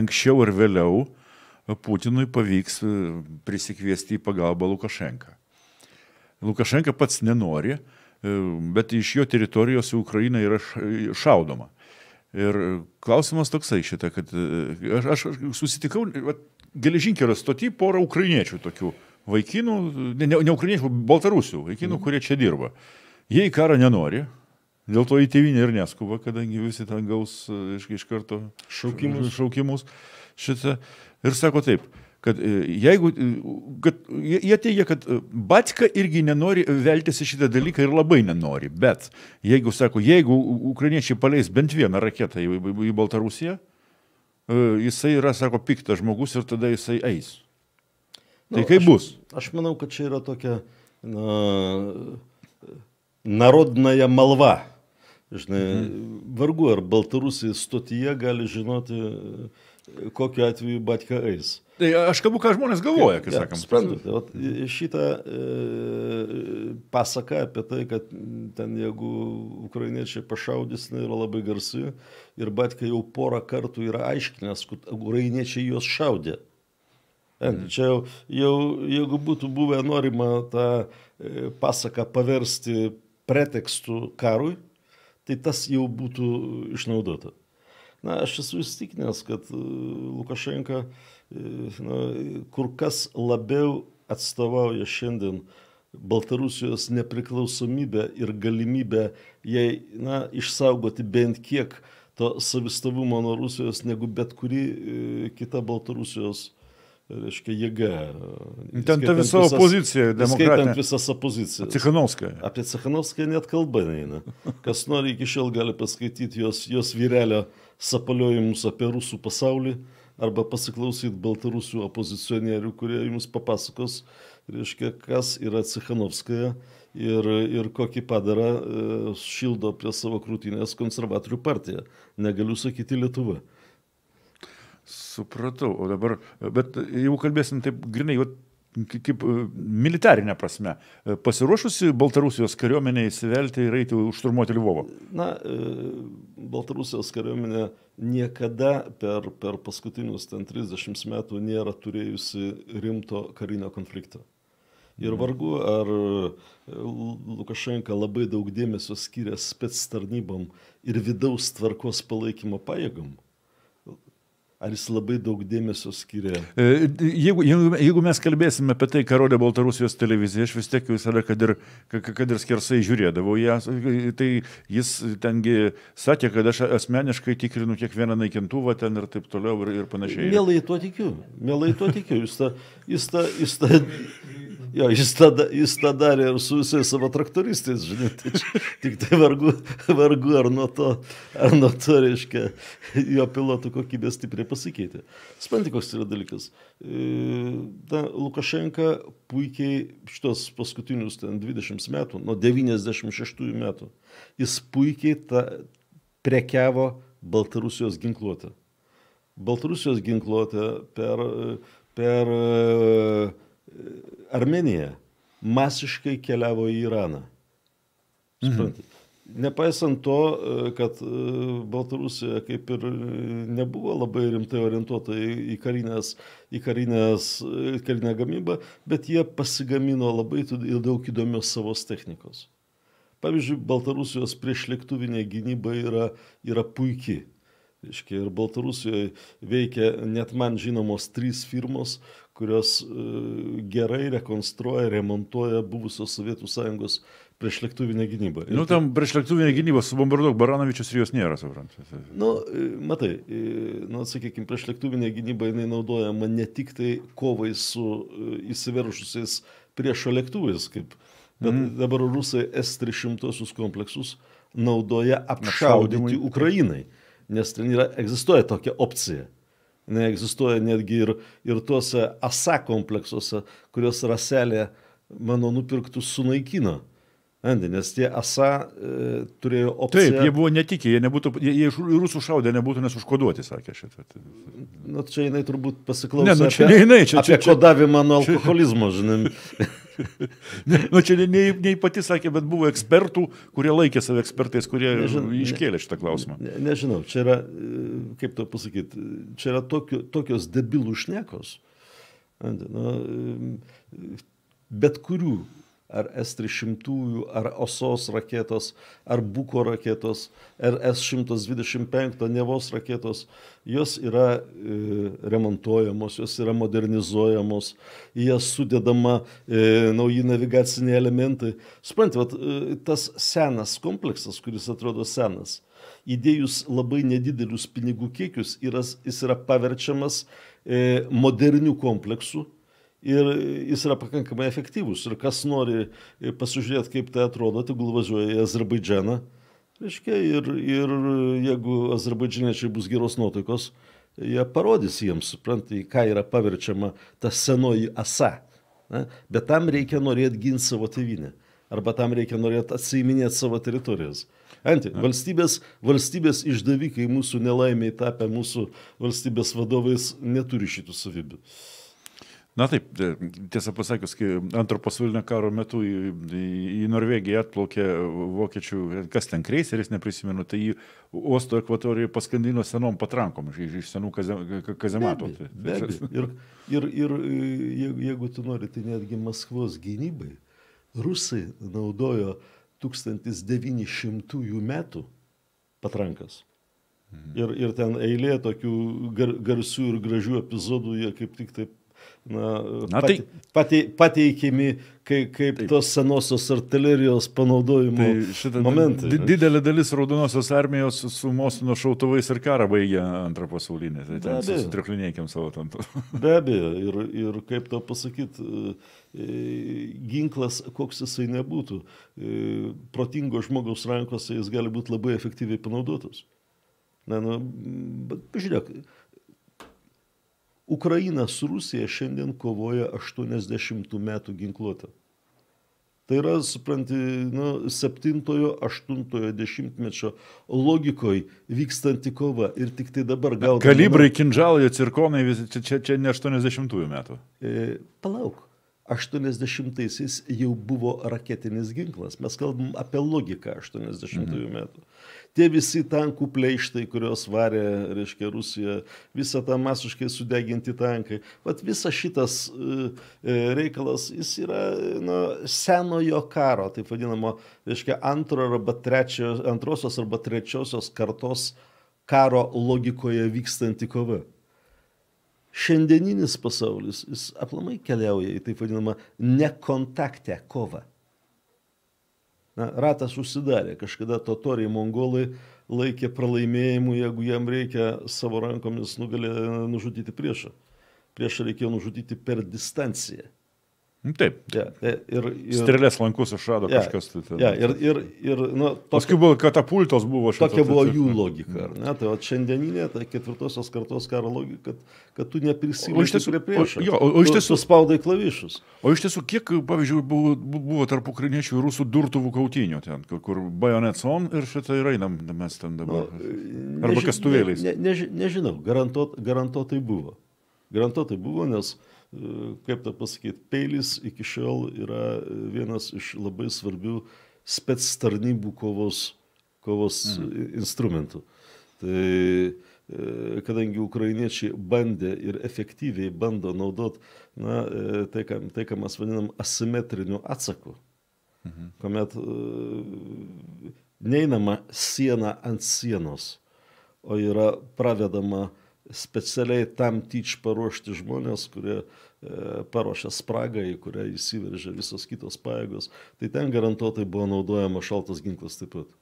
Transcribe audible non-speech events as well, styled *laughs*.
anksčiau ar vėliau Putinui pavyks e, prisikviesti į pagalbą Lukašenką. Lukašenka pats nenori, e, bet iš jo teritorijos Ukraina yra šaudoma. Ir klausimas toksai šitą, kad e, aš, aš susitikau geležinkelio stoti porą ukrainiečių tokių vaikinų, ne, ne ukrainiečių, baltarusių vaikinų, mhm. kurie čia dirba. Jie į karą nenori, Dėl to į tėvynę ir neskuba, kadangi visi ten gaus e, iš, iš karto šaukimus. šaukimus šitą. Ir sako taip, kad e, jeigu, e, kad jie teigia, kad Batka irgi nenori veltis į šitą dalyką ir labai nenori, bet jeigu, sako, jeigu ukrainiečiai paleis bent vieną raketą į, į Baltarusiją, jisai yra, sako, piktas žmogus ir tada jisai eis. Tai nu, tai kaip aš, bus? Aš manau, kad čia yra tokia na, narodnaja malva Žinai, mhm. vargu ar Baltarusai stotyje gali žinoti, kokiu atveju Batka eis. Tai aš kalbu, ką žmonės galvoja, kaip ja, sakom. Suprantu. Tai šitą e, pasaką apie tai, kad ten jeigu ukrainiečiai pašaudys, jinai yra labai garsi ir Batka jau porą kartų yra aiškinęs, kad ukrainiečiai juos šaudė. En, mhm. čia jau, jau, jeigu būtų buvę norima tą e, pasaką paversti pretekstų karui, tai tas jau būtų išnaudota. Na, aš esu įstikinęs, kad e, Lukašenka e, na, kur kas labiau atstovauja šiandien Baltarusijos nepriklausomybę ir galimybę jai na, išsaugoti bent kiek to savistavumo nuo Rusijos negu bet kuri e, kita Baltarusijos reiškia, jėga. Ten ta visa visas, opozicija, demokratinė. visas opozicija. Cichanovskaja. Apie Cichanovskają net kalba neina. *laughs* Kas nori iki šiol gali paskaityti jos, jos vyrelio sapaliojimus apie rusų pasaulį arba pasiklausyti baltarusių opozicionierių, kurie jums papasakos, reiškia, kas yra Cichanovskaja ir, ir kokį padarą e, šildo prie savo krūtinės konservatorių partija. Negaliu sakyti Lietuva. Supratau, o dabar, bet jeigu kalbėsim taip grinai, kaip e, militarinė prasme, e, pasiruošusi Baltarusijos kariuomenė įsivelti ir eiti užturmuoti Lvovo? Na, e, Baltarusijos kariuomenė niekada per, per paskutinius ten 30 metų nėra turėjusi rimto karinio konflikto. Ir mhm. vargu, ar Lukašenka labai daug dėmesio skiria spets tarnybom ir vidaus tvarkos palaikymo pajėgom. Ar jis labai daug dėmesio skiria? E, jeigu, jeigu, jeigu mes kalbėsime apie tai, ką rodė Baltarusijos televizija, aš vis tiek visada, kad ir, kad ir skersai žiūrėdavau ją, tai jis tengi sakė, kad aš asmeniškai tikrinu kiekvieną naikintuvą ten ir taip toliau ir, ir panašiai. Mielai tuo tikiu, mielai tuo tikiu. Jis ta, jis ta, jis ta, Jo, jis tada, jis tą darė ir su visais savo traktoristais, žinai, tai čia, tik tai vargu, vargu ar nuo to, ar nuo to, reiškia, jo pilotų kokybė stipriai pasikeitė. Spanti, koks yra dalykas. Da, e, Lukašenka puikiai šitos paskutinius ten 20 metų, nuo 96 metų, jis puikiai ta, prekiavo Baltarusijos ginkluotę. Baltarusijos ginkluotę per, per Armenija masiškai keliavo į Iraną. Suprantate? Mhm. Nepaisant to, e, kad e, Baltarusija kaip ir e, nebuvo labai rimtai orientuota į, karinės, į karinės, karinę gamybą, bet jie pasigamino labai daug įdomios savos technikos. Pavyzdžiui, Baltarusijos priešlėktuvinė gynyba yra, yra puikiai Iškia, ir Baltarusijoje veikia net man žinomos trys firmos, kurios e, gerai rekonstruoja, remontuoja buvusios Sovietų Sąjungos priešlėktuvinė gynyba. Ir nu, tai- tam priešlėktuvinė gynyba subombarduok Baranovičius ir jos nėra, suprantate. Nu, e, matai, e, nu, sakykime, priešlėktuvinė gynyba jinai naudojama ne tik tai kovai su įsiveržusiais priešo lėktuvais, kaip bet mm. dabar rusai S-300 kompleksus naudoja apšaudyti Ukrainai nes ten yra, egzistuoja tokia opcija. Neegzistuoja netgi ir, ir tuose asa kompleksuose, kuriuos raselė mano nupirktų sunaikino. Andy, nes tie asa e, turėjo opciją. Taip, jie buvo netikė, jie, nebūtų, jie, jie rusų šaudė, nebūtų nes užkoduoti, sakė šitą. Na, nu, čia jinai turbūt pasiklausė. Ne, nu, čia ne jinai, čia, čia, čia kodavimą nuo alkoholizmo, žinom. *laughs* nu, čia nei, nei pati sakė, bet buvo ekspertų, kurie laikė save ekspertais, kurie nežinau, iškėlė šitą klausimą. Ne, nežinau, čia yra, kaip to pasakyti, čia yra tokio, tokios debilų šnekos. Na, nu, bet kurių ar S-300, ar OSOS raketos, ar Buko raketos, ar S-125 Nevos raketos, jos yra e, remontuojamos, jos yra modernizuojamos, į jas sudedama e, nauji navigaciniai elementai. Suprantate, e, tas senas kompleksas, kuris atrodo senas, įdėjus labai nedidelius pinigų kiekius, yra, jis yra paverčiamas e, modernių kompleksų ir jis yra pakankamai efektyvus. Ir kas nori e, pasižiūrėti, kaip tai atrodo, tegul važiuoja į Azerbaidžianą. Reiškia, ir, ir jeigu azerbaidžiniečiai bus geros nuotaikos, jie parodys jiems, suprantai, ką yra paverčiama ta senoji asa. Ne? Bet tam reikia norėti ginti savo tėvynę. Arba tam reikia norėti atsaiminėti savo teritorijas. Antį, valstybės, valstybės išdavikai mūsų nelaimiai tapę mūsų valstybės vadovais neturi šitų savybių. Na taip, e, tiesą pasakius, kai antro pasaulinio karo metu į, į Norvegiją atplaukė vokiečių, kas ten kreiseris, neprisimenu, tai jį uosto ekvatorijoje paskandino senom patrankom, iš, iš senų kazematų. Be tai abejo. Ir, ir, ir e, jeigu, jeigu tu nori, tai netgi Maskvos gynybai rusai naudojo 1900 metų patrankas. Mhm. Ir, ir ten eilė tokių gar, garsių ir gražių epizodų, jie kaip tik taip na, na, pati, tai, pati, pateikiami kaip, kaip taip. tos senosios artilerijos panaudojimo tai momentai. Di, didelė dalis raudonosios armijos su Mosino šautuvais ir karą baigė antrą pasaulinį. Tai ten susitriklinėkiam savo tam. *laughs* Be abejo, ir, ir kaip to pasakyti, e, e, ginklas, koks jisai nebūtų, e, protingo žmogaus rankose jis gali būti labai efektyviai panaudotas. Na, nu, bet žiūrėk, Ukraina su Rusija šiandien kovoja 80 metų ginkluotę. Tai yra, supranti, nu, 7-8 dešimtmečio logikoje vykstanti kova ir tik tai dabar gaudami... Kalibrai, kinžalai, cirkonai, čia, čia, čia ne 80-ųjų metų. E, palauk. 80-aisiais jau buvo raketinis ginklas. Mes kalbam apie logiką 80-ųjų mhm. metų. Tie visi tankų pleištai, kurios varė, reiškia, Rusija, visa ta masiškai sudeginti tankai. Vat visas šitas e, e, reikalas, jis yra nu, senojo karo, taip vadinamo, reiškia, antro arba trečio, antrosios arba trečiosios kartos karo logikoje vykstanti kova šiandieninis pasaulis, jis aplamai keliauja į taip vadinamą nekontaktę kovą. Na, ratas užsidarė, kažkada totoriai mongolai laikė pralaimėjimu, jeigu jam reikia savo rankomis nugalė, nužudyti priešą. Priešą reikėjo nužudyti per distanciją. Nu, taip. Ja, ir, ir, Strėlės lankus išrado ja, kažkas. Tai ten, ja, ir, ir, ir, nu, tokia, Paskui buvo katapultos buvo šitas. Tokia buvo jų logika. Ne, tai o šiandieninė, tai ketvirtosios kartos karo logika, kad, kad tu neprisijungi prie priešo. O, o, o iš tiesų spaudai klavišus. O iš tiesų, kiek, pavyzdžiui, buvo, buvo tarp ukrainiečių ir rusų durtuvų kautinių ten, kur bajonetson ir šitą ir einam mes ten dabar. Nu, e, Arba kastuvėliais. Ne, ne, nežinau, garantuotai garantuot buvo. Garantuotai buvo, nes uh, kaip tą pasakyti, peilis iki šiol yra e, vienas iš labai svarbių spets tarnybų kovos, kovos mhm. instrumentų. Tai e, kadangi ukrainiečiai bandė ir efektyviai bando naudot na, e, tai, ką, tai, ką mes vadinam asimetriniu atsaku, mhm. kuomet neinama siena ant sienos, o yra pravedama uh, specialiai tam tyč paruošti žmonės, kurie e, paruošė spragą, į kurią įsiveržė visos kitos pajėgos, tai ten garantuotai buvo naudojama šaltas ginklas taip pat.